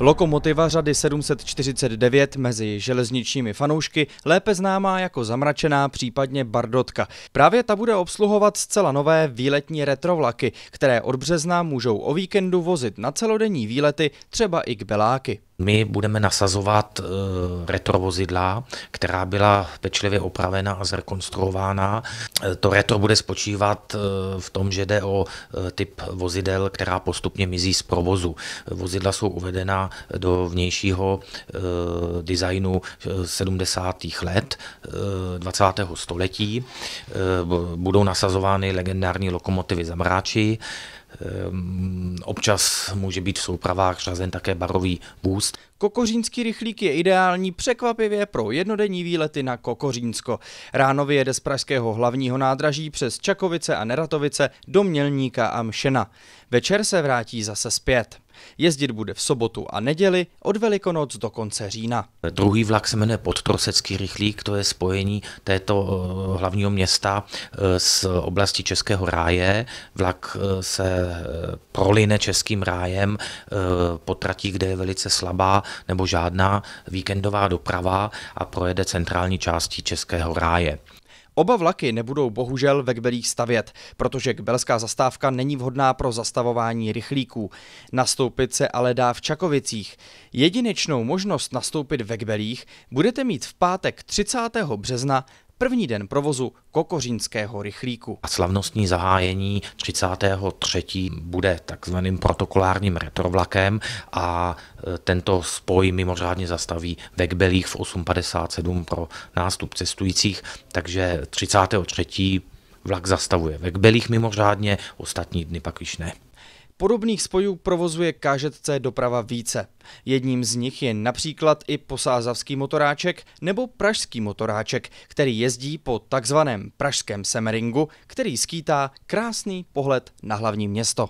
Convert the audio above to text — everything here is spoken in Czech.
Lokomotiva řady 749 mezi železničními fanoušky lépe známá jako zamračená, případně bardotka. Právě ta bude obsluhovat zcela nové výletní retrovlaky, které od března můžou o víkendu vozit na celodenní výlety třeba i k Beláky. My budeme nasazovat eh, retro vozidla, která byla pečlivě opravena a zrekonstruována. Eh, to retro bude spočívat eh, v tom, že jde o typ vozidel, která postupně mizí z provozu. Vozidla jsou uvedena do vnějšího designu 70. let 20. století. Budou nasazovány legendární lokomotivy Zamráči, Ehm, občas může být v soupravách řazen také barový bůst, Kokořínský rychlík je ideální překvapivě pro jednodenní výlety na Kokořínsko. Ráno vyjede z pražského hlavního nádraží přes Čakovice a Neratovice do Mělníka a Mšena. Večer se vrátí zase zpět. Jezdit bude v sobotu a neděli od Velikonoc do konce října. Druhý vlak se jmenuje Podtrosecký rychlík, to je spojení této eh, hlavního města eh, s oblasti Českého ráje. Vlak eh, se proline Českým rájem po trati, kde je velice slabá, nebo žádná víkendová doprava a projede centrální částí Českého ráje. Oba vlaky nebudou bohužel ve Kbelích stavět, protože kbelská zastávka není vhodná pro zastavování rychlíků. Nastoupit se ale dá v Čakovicích. Jedinečnou možnost nastoupit ve Kbelích budete mít v pátek 30. března první den provozu Kokořínského rychlíku. A slavnostní zahájení 33. bude takzvaným protokolárním retrovlakem a e, tento spoj mimořádně zastaví ve Kbelích v 8.57 pro nástup cestujících, takže 33. vlak zastavuje ve Kbelích mimořádně, ostatní dny pak již ne. Podobných spojů provozuje KŽC doprava více. Jedním z nich je například i posázavský motoráček nebo pražský motoráček, který jezdí po takzvaném pražském semeringu, který skýtá krásný pohled na hlavní město.